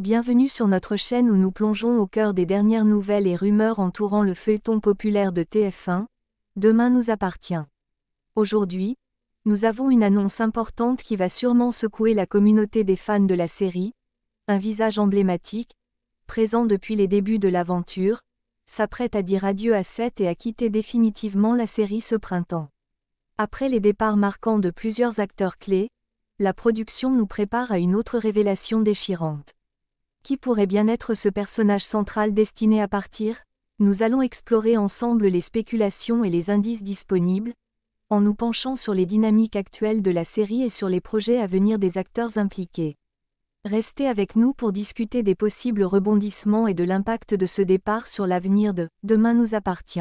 Bienvenue sur notre chaîne où nous plongeons au cœur des dernières nouvelles et rumeurs entourant le feuilleton populaire de TF1. Demain nous appartient. Aujourd'hui, nous avons une annonce importante qui va sûrement secouer la communauté des fans de la série. Un visage emblématique, présent depuis les débuts de l'aventure, s'apprête à dire adieu à 7 et à quitter définitivement la série ce printemps. Après les départs marquants de plusieurs acteurs clés, la production nous prépare à une autre révélation déchirante. Qui pourrait bien être ce personnage central destiné à partir Nous allons explorer ensemble les spéculations et les indices disponibles, en nous penchant sur les dynamiques actuelles de la série et sur les projets à venir des acteurs impliqués. Restez avec nous pour discuter des possibles rebondissements et de l'impact de ce départ sur l'avenir de Demain nous appartient.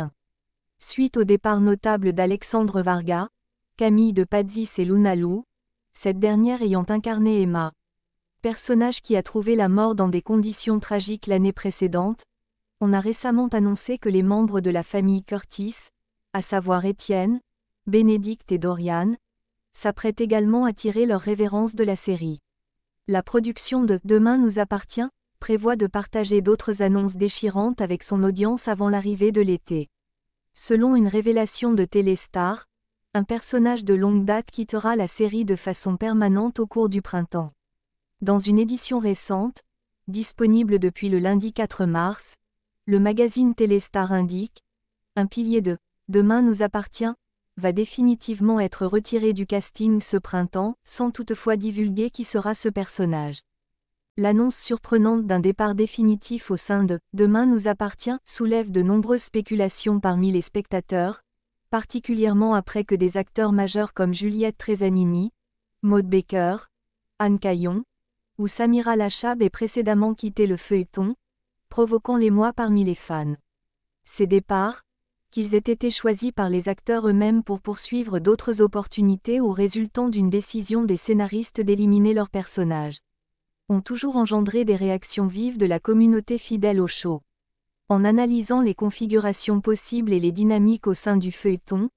Suite au départ notable d'Alexandre Varga, Camille de Pazis et Luna Lou, cette dernière ayant incarné Emma personnage qui a trouvé la mort dans des conditions tragiques l'année précédente, on a récemment annoncé que les membres de la famille Curtis, à savoir Étienne, Bénédicte et Dorian, s'apprêtent également à tirer leur révérence de la série. La production de Demain nous appartient prévoit de partager d'autres annonces déchirantes avec son audience avant l'arrivée de l'été. Selon une révélation de Téléstar, un personnage de longue date quittera la série de façon permanente au cours du printemps. Dans une édition récente, disponible depuis le lundi 4 mars, le magazine Téléstar indique Un pilier de Demain nous appartient va définitivement être retiré du casting ce printemps, sans toutefois divulguer qui sera ce personnage. L'annonce surprenante d'un départ définitif au sein de Demain nous appartient soulève de nombreuses spéculations parmi les spectateurs, particulièrement après que des acteurs majeurs comme Juliette Trezanini, Maud Baker, Anne Caillon, où Samira Lachab ait précédemment quitté le feuilleton, provoquant l'émoi parmi les fans. Ces départs, qu'ils aient été choisis par les acteurs eux-mêmes pour poursuivre d'autres opportunités ou résultant d'une décision des scénaristes d'éliminer leurs personnages, ont toujours engendré des réactions vives de la communauté fidèle au show. En analysant les configurations possibles et les dynamiques au sein du feuilleton,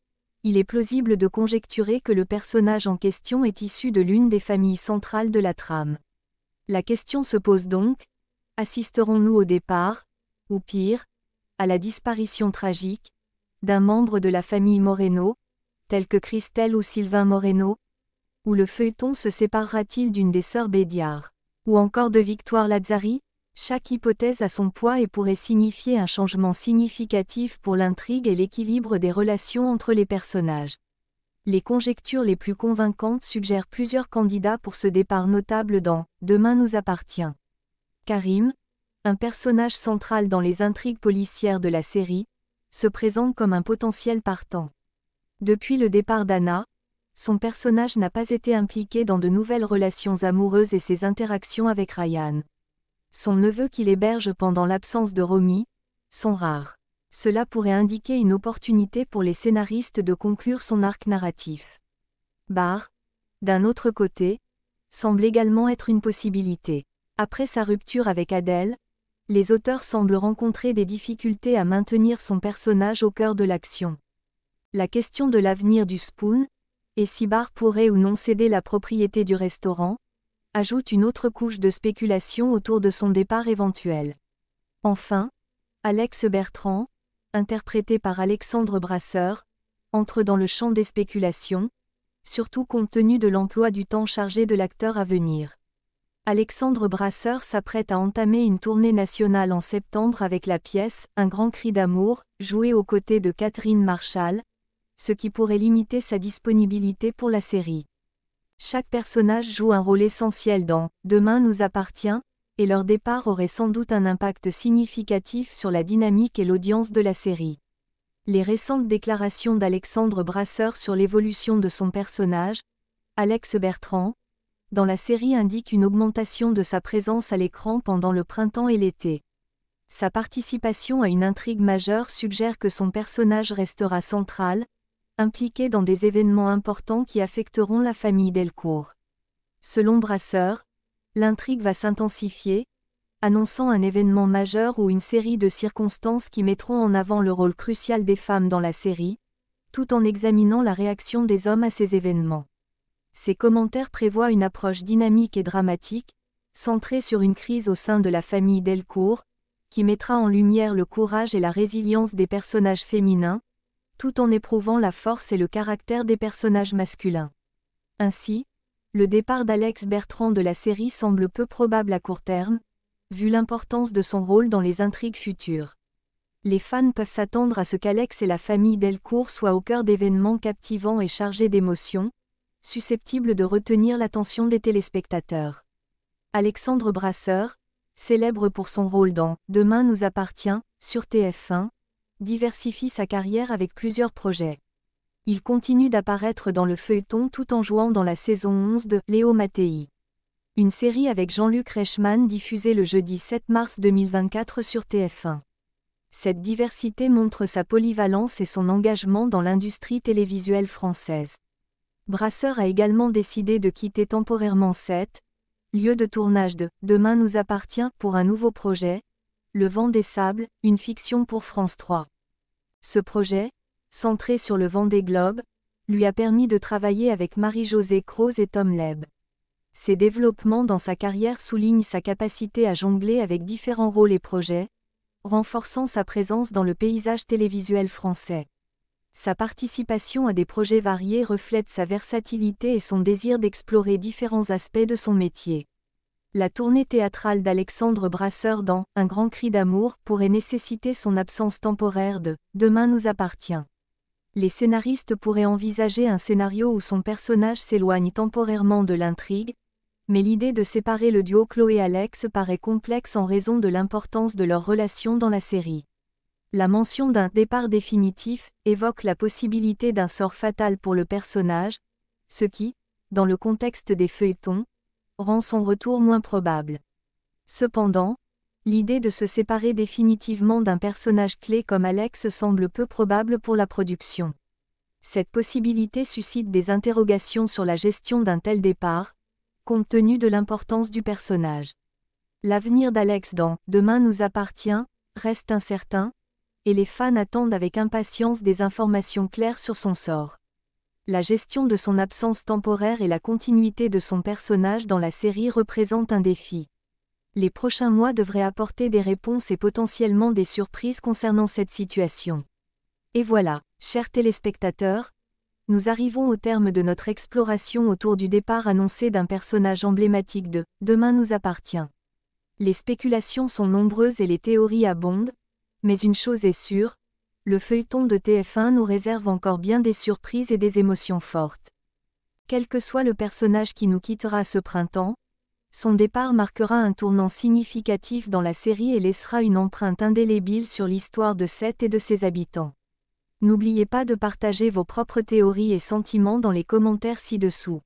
il est plausible de conjecturer que le personnage en question est issu de l'une des familles centrales de la trame. La question se pose donc, assisterons-nous au départ, ou pire, à la disparition tragique, d'un membre de la famille Moreno, tel que Christelle ou Sylvain Moreno Ou le feuilleton se séparera-t-il d'une des sœurs Bédiard Ou encore de Victoire Lazzari Chaque hypothèse a son poids et pourrait signifier un changement significatif pour l'intrigue et l'équilibre des relations entre les personnages les conjectures les plus convaincantes suggèrent plusieurs candidats pour ce départ notable dans Demain nous appartient. Karim, un personnage central dans les intrigues policières de la série, se présente comme un potentiel partant. Depuis le départ d'Anna, son personnage n'a pas été impliqué dans de nouvelles relations amoureuses et ses interactions avec Ryan. Son neveu qu'il héberge pendant l'absence de Romy, sont rares cela pourrait indiquer une opportunité pour les scénaristes de conclure son arc narratif. Barr, d'un autre côté, semble également être une possibilité. Après sa rupture avec Adèle, les auteurs semblent rencontrer des difficultés à maintenir son personnage au cœur de l'action. La question de l'avenir du Spoon, et si Barr pourrait ou non céder la propriété du restaurant, ajoute une autre couche de spéculation autour de son départ éventuel. Enfin, Alex Bertrand, interprété par Alexandre Brasseur, entre dans le champ des spéculations, surtout compte tenu de l'emploi du temps chargé de l'acteur à venir. Alexandre Brasseur s'apprête à entamer une tournée nationale en septembre avec la pièce Un grand cri d'amour, jouée aux côtés de Catherine Marshall, ce qui pourrait limiter sa disponibilité pour la série. Chaque personnage joue un rôle essentiel dans Demain nous appartient, et leur départ aurait sans doute un impact significatif sur la dynamique et l'audience de la série. Les récentes déclarations d'Alexandre Brasseur sur l'évolution de son personnage, Alex Bertrand, dans la série indiquent une augmentation de sa présence à l'écran pendant le printemps et l'été. Sa participation à une intrigue majeure suggère que son personnage restera central, impliqué dans des événements importants qui affecteront la famille Delcourt. Selon Brasseur, L'intrigue va s'intensifier, annonçant un événement majeur ou une série de circonstances qui mettront en avant le rôle crucial des femmes dans la série, tout en examinant la réaction des hommes à ces événements. Ces commentaires prévoient une approche dynamique et dramatique, centrée sur une crise au sein de la famille Delcourt, qui mettra en lumière le courage et la résilience des personnages féminins, tout en éprouvant la force et le caractère des personnages masculins. Ainsi, le départ d'Alex Bertrand de la série semble peu probable à court terme, vu l'importance de son rôle dans les intrigues futures. Les fans peuvent s'attendre à ce qu'Alex et la famille Delcourt soient au cœur d'événements captivants et chargés d'émotions, susceptibles de retenir l'attention des téléspectateurs. Alexandre Brasseur, célèbre pour son rôle dans Demain nous appartient, sur TF1, diversifie sa carrière avec plusieurs projets il continue d'apparaître dans le feuilleton tout en jouant dans la saison 11 de Léo Mattei. Une série avec Jean-Luc Reichmann diffusée le jeudi 7 mars 2024 sur TF1. Cette diversité montre sa polyvalence et son engagement dans l'industrie télévisuelle française. Brasseur a également décidé de quitter temporairement cette lieu de tournage de Demain nous appartient pour un nouveau projet, Le vent des sables, une fiction pour France 3. Ce projet, centré sur le Vendée Globe, lui a permis de travailler avec Marie-Josée Croze et Tom Leb. Ses développements dans sa carrière soulignent sa capacité à jongler avec différents rôles et projets, renforçant sa présence dans le paysage télévisuel français. Sa participation à des projets variés reflète sa versatilité et son désir d'explorer différents aspects de son métier. La tournée théâtrale d'Alexandre Brasseur dans Un grand cri d'amour pourrait nécessiter son absence temporaire de Demain nous appartient les scénaristes pourraient envisager un scénario où son personnage s'éloigne temporairement de l'intrigue, mais l'idée de séparer le duo Chloé-Alex paraît complexe en raison de l'importance de leur relation dans la série. La mention d'un départ définitif évoque la possibilité d'un sort fatal pour le personnage, ce qui, dans le contexte des feuilletons, rend son retour moins probable. Cependant, l'idée de se séparer définitivement d'un personnage clé comme Alex semble peu probable pour la production. Cette possibilité suscite des interrogations sur la gestion d'un tel départ, compte tenu de l'importance du personnage. L'avenir d'Alex dans Demain nous appartient reste incertain, et les fans attendent avec impatience des informations claires sur son sort. La gestion de son absence temporaire et la continuité de son personnage dans la série représentent un défi les prochains mois devraient apporter des réponses et potentiellement des surprises concernant cette situation. Et voilà, chers téléspectateurs, nous arrivons au terme de notre exploration autour du départ annoncé d'un personnage emblématique de Demain nous appartient. Les spéculations sont nombreuses et les théories abondent, mais une chose est sûre, le feuilleton de TF1 nous réserve encore bien des surprises et des émotions fortes. Quel que soit le personnage qui nous quittera ce printemps, son départ marquera un tournant significatif dans la série et laissera une empreinte indélébile sur l'histoire de Seth et de ses habitants. N'oubliez pas de partager vos propres théories et sentiments dans les commentaires ci-dessous.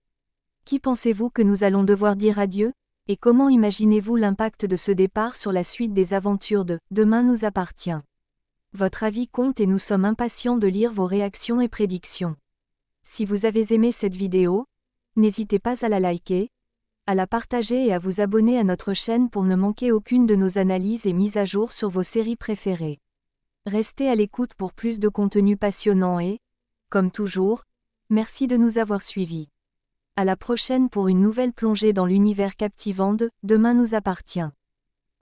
Qui pensez-vous que nous allons devoir dire adieu Et comment imaginez-vous l'impact de ce départ sur la suite des aventures de Demain nous appartient Votre avis compte et nous sommes impatients de lire vos réactions et prédictions. Si vous avez aimé cette vidéo, n'hésitez pas à la liker à la partager et à vous abonner à notre chaîne pour ne manquer aucune de nos analyses et mises à jour sur vos séries préférées. Restez à l'écoute pour plus de contenu passionnant et, comme toujours, merci de nous avoir suivis. À la prochaine pour une nouvelle plongée dans l'univers captivant de Demain nous appartient.